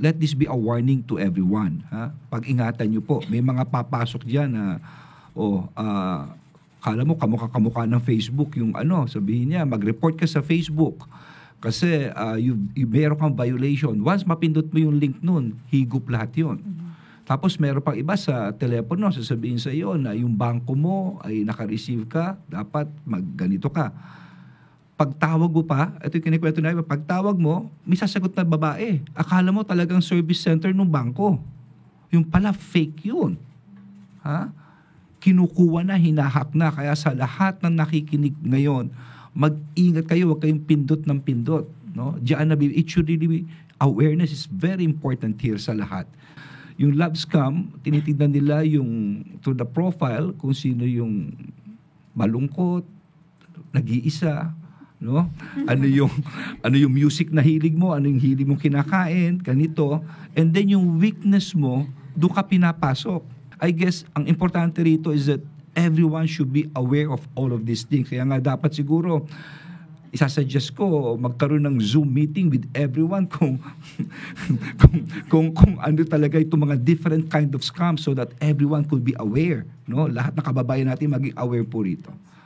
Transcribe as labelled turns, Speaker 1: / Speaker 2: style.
Speaker 1: Let this be a warning to everyone. Ha? Pag-ingatan nyo po. May mga papasok dyan na, o, oh, uh, kala mo kamukha-kamukha ng Facebook yung ano, sabihin niya, mag-report ka sa Facebook. Kasi uh, you, you, meron kang violation. Once mapindot mo yung link nun, higup lahat yun. Mm-hmm. Tapos meron pang iba sa telepono, sasabihin sa iyo na yung bangko mo ay naka-receive ka, dapat magganito ka pagtawag mo pa, ito yung kinikwento na iba, pagtawag mo, may sasagot na babae. Akala mo talagang service center ng bangko. Yung pala, fake yun. Ha? Kinukuha na, hinahak na. Kaya sa lahat ng nakikinig ngayon, mag-ingat kayo, huwag kayong pindot ng pindot. No? Diyan na, it should really be, awareness is very important here sa lahat. Yung love scam, tinitignan nila yung, to the profile, kung sino yung malungkot, nag-iisa, no? Ano yung ano yung music na hilig mo, ano yung hilig mo kinakain, ganito. And then yung weakness mo, do ka pinapasok. I guess ang importante rito is that everyone should be aware of all of these things. Kaya nga dapat siguro isasuggest ko magkaroon ng Zoom meeting with everyone kung kung, kung kung ano talaga itong mga different kind of scams so that everyone could be aware, no? Lahat ng kababayan natin maging aware po rito.